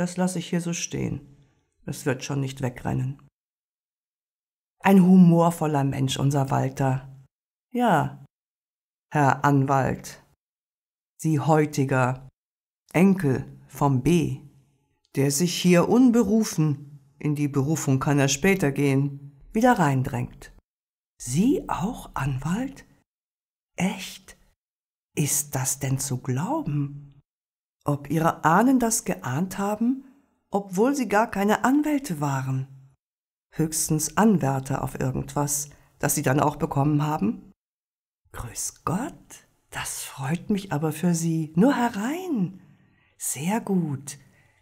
das lasse ich hier so stehen. Es wird schon nicht wegrennen. Ein humorvoller Mensch, unser Walter. Ja, Herr Anwalt. Sie heutiger Enkel vom B, der sich hier unberufen, in die Berufung kann er später gehen, wieder reindrängt. Sie auch Anwalt? Echt? Ist das denn zu glauben? ob ihre Ahnen das geahnt haben, obwohl sie gar keine Anwälte waren. Höchstens Anwärter auf irgendwas, das sie dann auch bekommen haben. Grüß Gott, das freut mich aber für Sie. Nur herein. Sehr gut.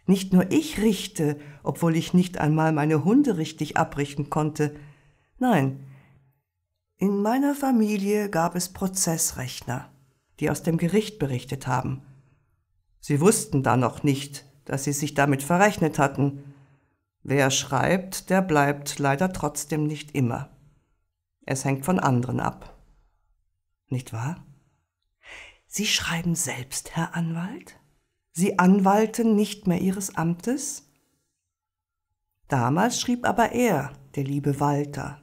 Nicht nur ich richte, obwohl ich nicht einmal meine Hunde richtig abrichten konnte. Nein, in meiner Familie gab es Prozessrechner, die aus dem Gericht berichtet haben Sie wussten da noch nicht, dass sie sich damit verrechnet hatten. Wer schreibt, der bleibt leider trotzdem nicht immer. Es hängt von anderen ab. Nicht wahr? Sie schreiben selbst, Herr Anwalt? Sie anwalten nicht mehr Ihres Amtes? Damals schrieb aber er, der liebe Walter.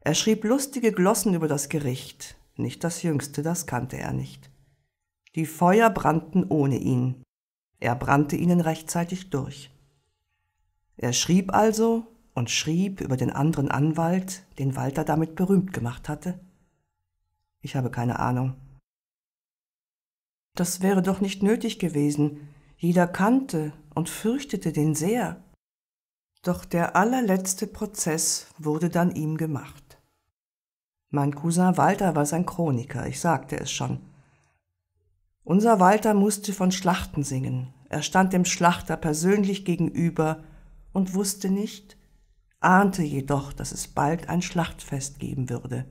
Er schrieb lustige Glossen über das Gericht. Nicht das Jüngste, das kannte er nicht. Die Feuer brannten ohne ihn. Er brannte ihnen rechtzeitig durch. Er schrieb also und schrieb über den anderen Anwalt, den Walter damit berühmt gemacht hatte. Ich habe keine Ahnung. Das wäre doch nicht nötig gewesen. Jeder kannte und fürchtete den sehr. Doch der allerletzte Prozess wurde dann ihm gemacht. Mein Cousin Walter war sein Chroniker, ich sagte es schon. Unser Walter musste von Schlachten singen. Er stand dem Schlachter persönlich gegenüber und wusste nicht, ahnte jedoch, dass es bald ein Schlachtfest geben würde.